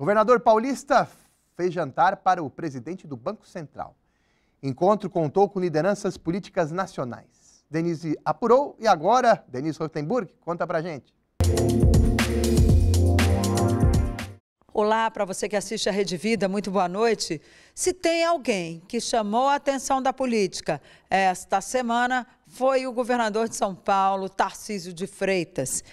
Governador paulista fez jantar para o presidente do Banco Central. Encontro contou com lideranças políticas nacionais. Denise apurou e agora Denise Rotenburg conta pra gente. Olá para você que assiste a Rede Vida, muito boa noite. Se tem alguém que chamou a atenção da política esta semana foi o governador de São Paulo, Tarcísio de Freitas.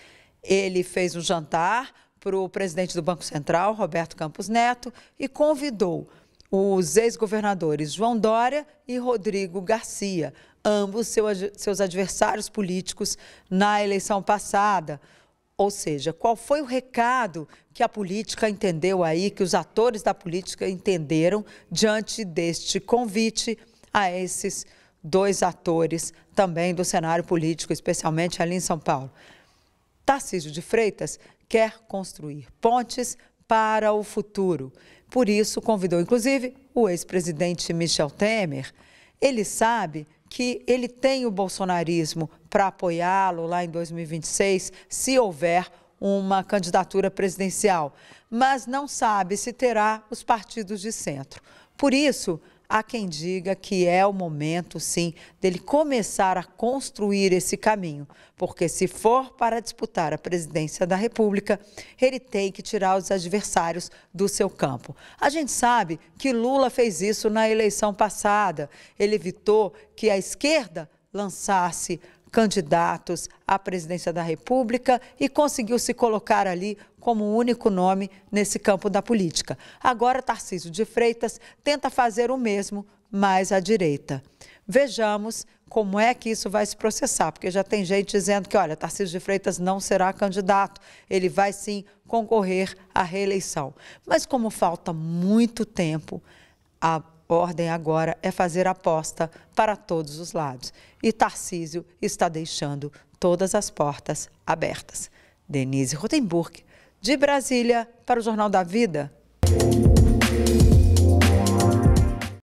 Ele fez um jantar para o presidente do Banco Central, Roberto Campos Neto, e convidou os ex-governadores João Dória e Rodrigo Garcia, ambos seus adversários políticos na eleição passada. Ou seja, qual foi o recado que a política entendeu aí, que os atores da política entenderam diante deste convite a esses dois atores também do cenário político, especialmente ali em São Paulo? Tarcísio de Freitas quer construir pontes para o futuro. Por isso, convidou inclusive o ex-presidente Michel Temer. Ele sabe que ele tem o bolsonarismo para apoiá-lo lá em 2026, se houver uma candidatura presidencial, mas não sabe se terá os partidos de centro. Por isso, há quem diga que é o momento, sim, dele começar a construir esse caminho, porque se for para disputar a presidência da República, ele tem que tirar os adversários do seu campo. A gente sabe que Lula fez isso na eleição passada. Ele evitou que a esquerda lançasse candidatos à presidência da República e conseguiu se colocar ali como o único nome nesse campo da política. Agora, Tarcísio de Freitas tenta fazer o mesmo, mas à direita. Vejamos como é que isso vai se processar, porque já tem gente dizendo que, olha, Tarcísio de Freitas não será candidato, ele vai sim concorrer à reeleição. Mas como falta muito tempo, a ordem agora é fazer aposta para todos os lados. E Tarcísio está deixando todas as portas abertas. Denise Rotenburg, de Brasília, para o Jornal da Vida.